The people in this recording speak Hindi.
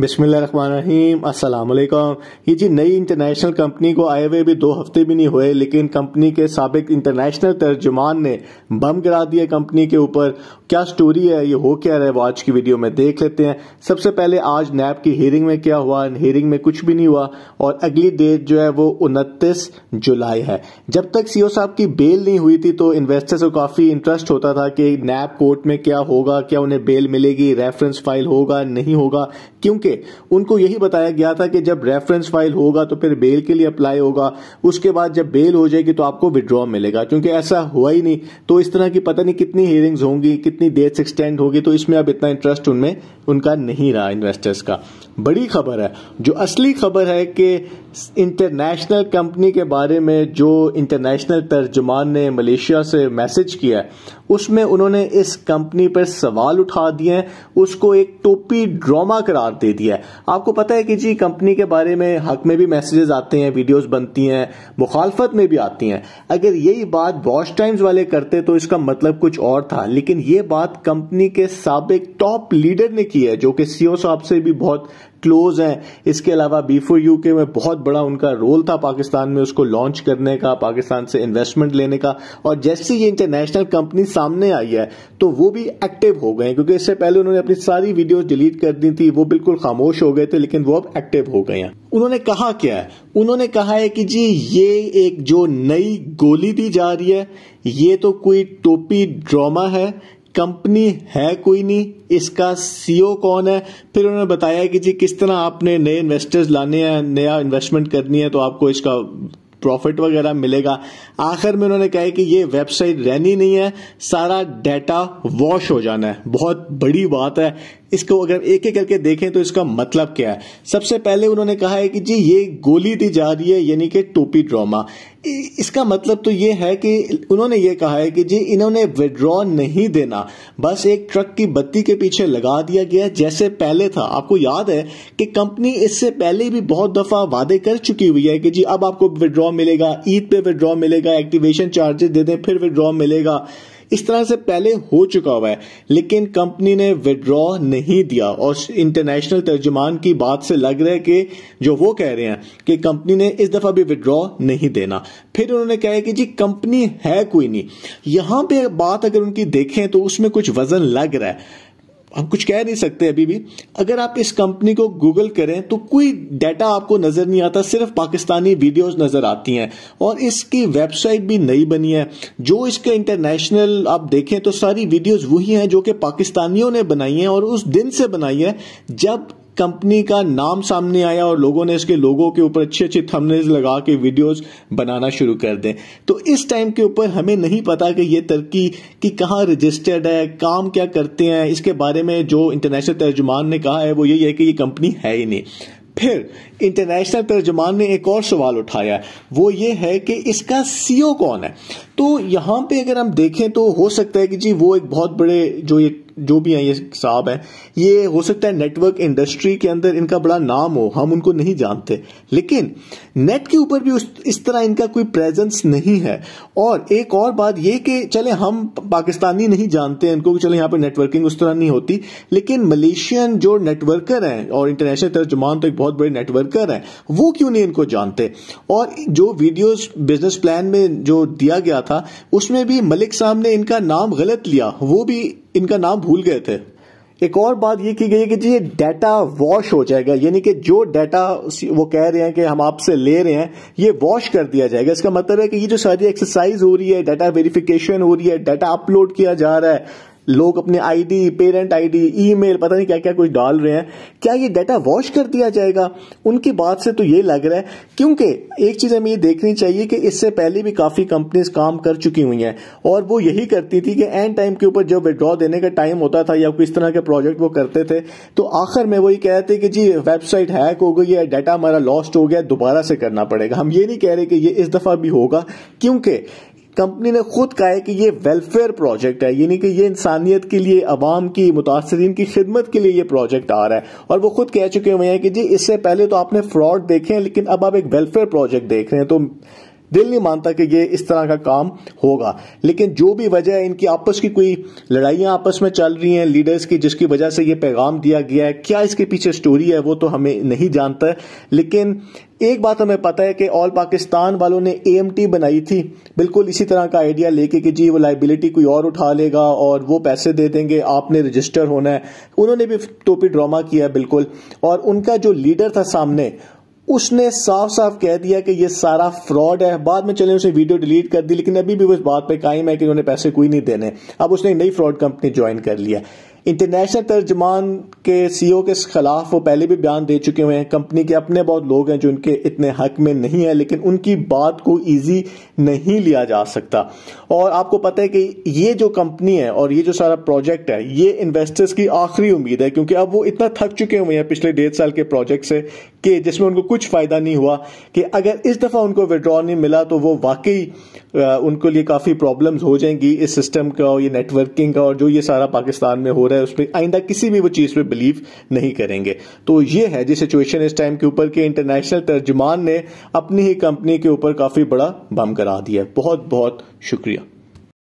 बिस्मिल्लाम अस्सलाम वालेकुम ये जी नई इंटरनेशनल कंपनी को आए हुए भी दो हफ्ते भी नहीं हुए लेकिन कंपनी के सबक इंटरनेशनल तर्जुमान ने बम गिरा दिया कंपनी के ऊपर क्या स्टोरी है ये हो क्या रहा है वो आज की वीडियो में देख लेते हैं सबसे पहले आज नैब की हियरिंग में क्या हुआ हियरिंग में कुछ भी नहीं हुआ और अगली डेट जो है वो उनतीस जुलाई है जब तक सीओ e साहब की बेल नहीं हुई थी तो इन्वेस्टर्स को काफी इंटरेस्ट होता था कि नैब कोर्ट में क्या होगा क्या उन्हें बेल मिलेगी रेफरेंस फाइल होगा नहीं होगा क्योंकि के उनको यही बताया गया था कि जब रेफरेंस फाइल होगा तो फिर बेल के लिए अप्लाई होगा उसके बाद जब बेल हो जाएगी तो आपको विड्रॉ मिलेगा क्योंकि ऐसा हुआ ही नहीं तो इस तरह की पता नहीं कितनी हियरिंग्स होंगी कितनी डेट्स एक्सटेंड होगी तो इसमें अब इतना इंटरेस्ट उनमें उनका नहीं रहा इन्वेस्टर्स का बड़ी खबर है जो असली खबर है कि इंटरनेशनल कंपनी के बारे में जो इंटरनेशनल तर्जुमान ने मलेशिया से मैसेज किया उसमें उन्होंने इस कंपनी पर सवाल उठा दिए उसको एक टोपी ड्रामा करार दे दिया है आपको पता है कि जी कंपनी के बारे में हक में भी मैसेजेस आते हैं वीडियोस बनती हैं मुखालफत में भी आती हैं अगर यही बात बॉश टाइम्स वाले करते तो इसका मतलब कुछ और था लेकिन ये बात कंपनी के सबक टॉप लीडर ने की है जो कि सीओ e साहब से भी बहुत क्लोज हैं इसके अलावा बी फोर यू के में बहुत बड़ा उनका रोल था पाकिस्तान में उसको लॉन्च करने का पाकिस्तान से इन्वेस्टमेंट लेने का और जैसे ये इंटरनेशनल कंपनी सामने आई है तो वो भी एक्टिव हो गए क्योंकि इससे पहले उन्होंने अपनी सारी वीडियो डिलीट कर दी थी वो बिल्कुल खामोश हो गए थे लेकिन वो अब एक्टिव हो गए हैं उन्होंने कहा क्या है उन्होंने कहा है कि जी ये एक जो नई गोली दी जा रही है ये तो कोई टोपी ड्रामा है कंपनी है कोई नहीं इसका सीईओ e कौन है फिर उन्होंने बताया कि जी किस तरह आपने नए इन्वेस्टर्स लाने हैं नया इन्वेस्टमेंट करनी है तो आपको इसका प्रॉफिट वगैरह मिलेगा आखिर में उन्होंने कहा कि ये वेबसाइट रहनी नहीं है सारा डाटा वॉश हो जाना है बहुत बड़ी बात है इसको अगर एक एक करके देखें तो इसका मतलब क्या है सबसे पहले उन्होंने कहा है कि जी ये गोली दी जा रही है यानी कि टोपी ड्रामा इसका मतलब तो ये है कि उन्होंने ये कहा है कि जी इन्होंने विड्रॉ नहीं देना बस एक ट्रक की बत्ती के पीछे लगा दिया गया जैसे पहले था आपको याद है कि कंपनी इससे पहले भी बहुत दफा वादे कर चुकी हुई है कि जी अब आपको विड्रॉ मिलेगा ईद पे विड्रॉ मिलेगा एक्टिवेशन चार्जेस दे दें फिर विड्रॉ मिलेगा इस तरह से पहले हो चुका हुआ है लेकिन कंपनी ने विड्रॉ नहीं दिया और इंटरनेशनल तर्जुमान की बात से लग रहा है कि जो वो कह रहे हैं कि कंपनी ने इस दफा भी विड्रॉ नहीं देना फिर उन्होंने कहा कि जी कंपनी है कोई नहीं यहां पर बात अगर उनकी देखें तो उसमें कुछ वजन लग रहा है हम कुछ कह नहीं सकते अभी भी अगर आप इस कंपनी को गूगल करें तो कोई डाटा आपको नज़र नहीं आता सिर्फ पाकिस्तानी वीडियोस नज़र आती हैं और इसकी वेबसाइट भी नई बनी है जो इसके इंटरनेशनल आप देखें तो सारी वीडियोस वही हैं जो कि पाकिस्तानियों ने बनाई हैं और उस दिन से बनाई है जब कंपनी का नाम सामने आया और लोगों ने इसके लोगों के ऊपर अच्छे अच्छे थंबनेल्स लगा के वीडियोस बनाना शुरू कर दें तो इस टाइम के ऊपर हमें नहीं पता कि ये तरक्की की कहाँ रजिस्टर्ड है काम क्या करते हैं इसके बारे में जो इंटरनेशनल तर्जुमान ने कहा है वो यही है कि ये कंपनी है ही नहीं फिर इंटरनेशनल तर्जुमान ने एक और सवाल उठाया वो ये है कि इसका सीईओ e कौन है तो यहाँ पे अगर हम देखें तो हो सकता है कि जी वो एक बहुत बड़े जो ये जो भी हैं ये साहब हैं ये हो सकता है नेटवर्क इंडस्ट्री के अंदर इनका बड़ा नाम हो हम उनको नहीं जानते लेकिन नेट के ऊपर भी उस इस तरह इनका कोई प्रेजेंस नहीं है और एक और बात ये कि चले हम पाकिस्तानी नहीं जानते इनको कि चले यहाँ पर नेटवर्किंग उस तरह नहीं होती लेकिन मलेशियन जो नेटवर्कर हैं और इंटरनेशनल तर्जुमान तो एक बहुत बड़े नेटवर्कर हैं वो क्यों नहीं इनको जानते और जो वीडियो बिजनेस प्लान में जो दिया गया था उसमें भी मलिक साहब ने इनका नाम गलत लिया वो भी इनका नाम भूल गए थे एक और बात ये की गई है कि जी ये डाटा वॉश हो जाएगा यानी कि जो डाटा वो कह रहे हैं कि हम आपसे ले रहे हैं ये वॉश कर दिया जाएगा इसका मतलब है कि ये जो सारी एक्सरसाइज हो रही है डाटा वेरिफिकेशन हो रही है डाटा अपलोड किया जा रहा है लोग अपने आईडी पेरेंट आईडी ईमेल पता नहीं क्या क्या कुछ डाल रहे हैं क्या ये डाटा वॉश कर दिया जाएगा उनकी बात से तो ये लग रहा है क्योंकि एक चीज हमें ये देखनी चाहिए कि इससे पहले भी काफी कंपनीज काम कर चुकी हुई हैं और वो यही करती थी कि एंड टाइम के ऊपर जब विड्रॉ देने का टाइम होता था या किस तरह के प्रोजेक्ट वो करते थे तो आखिर में वो ये रहे थे कि जी वेबसाइट हैक हो गई है डाटा हमारा लॉस्ट हो गया दोबारा से करना पड़ेगा हम ये नहीं कह रहे कि ये इस दफा भी होगा क्योंकि कंपनी ने खुद कहा है कि ये वेलफेयर प्रोजेक्ट है यानी कि ये इंसानियत के लिए अवाम की मुतासरीन की खिदमत के लिए ये प्रोजेक्ट आ रहा है और वो खुद कह चुके हुए हैं कि जी इससे पहले तो आपने फ्रॉड देखे हैं लेकिन अब आप एक वेलफेयर प्रोजेक्ट देख रहे हैं तो दिल नहीं मानता कि ये इस तरह का काम होगा लेकिन जो भी वजह है इनकी आपस की कोई लड़ाइयाँ आपस में चल रही हैं लीडर्स की जिसकी वजह से ये पैगाम दिया गया है क्या इसके पीछे स्टोरी है वो तो हमें नहीं जानता है लेकिन एक बात हमें पता है कि ऑल पाकिस्तान वालों ने ए बनाई थी बिल्कुल इसी तरह का आइडिया लेके कि जी वो लाइबिलिटी कोई और उठा लेगा और वो पैसे दे देंगे आपने रजिस्टर होना है उन्होंने भी टोपी ड्रामा किया बिल्कुल और उनका जो लीडर था सामने उसने साफ साफ कह दिया कि ये सारा फ्रॉड है बाद में चले उसने वीडियो डिलीट कर दी लेकिन अभी भी वो इस बात पे कायम है कि उन्होंने पैसे कोई नहीं देने अब उसने नई फ्रॉड कंपनी ज्वाइन कर लिया इंटरनेशनल तर्जमान के सीईओ e के खिलाफ वो पहले भी बयान दे चुके हुए हैं कंपनी के अपने बहुत लोग हैं जो उनके इतने हक में नहीं है लेकिन उनकी बात को ईजी नहीं लिया जा सकता और आपको पता है कि ये जो कंपनी है और ये जो सारा प्रोजेक्ट है ये इन्वेस्टर्स की आखिरी उम्मीद है क्योंकि अब वो इतना थक चुके हुए हैं पिछले डेढ़ साल के प्रोजेक्ट से कि जिसमें उनको कुछ फायदा नहीं हुआ कि अगर इस दफा उनको विड्रॉ नहीं मिला तो वो वाकई उनको लिए काफी प्रॉब्लम हो जाएंगी इस सिस्टम का और ये नेटवर्किंग का और जो ये सारा पाकिस्तान में हो रहा है है उस पर आइंदा किसी भी वो चीज़ पे बिलीव नहीं करेंगे तो ये है जी सिचुएशन इस टाइम के ऊपर के इंटरनेशनल तर्जमान ने अपनी ही कंपनी के ऊपर काफ़ी बड़ा बम करा दिया बहुत बहुत शुक्रिया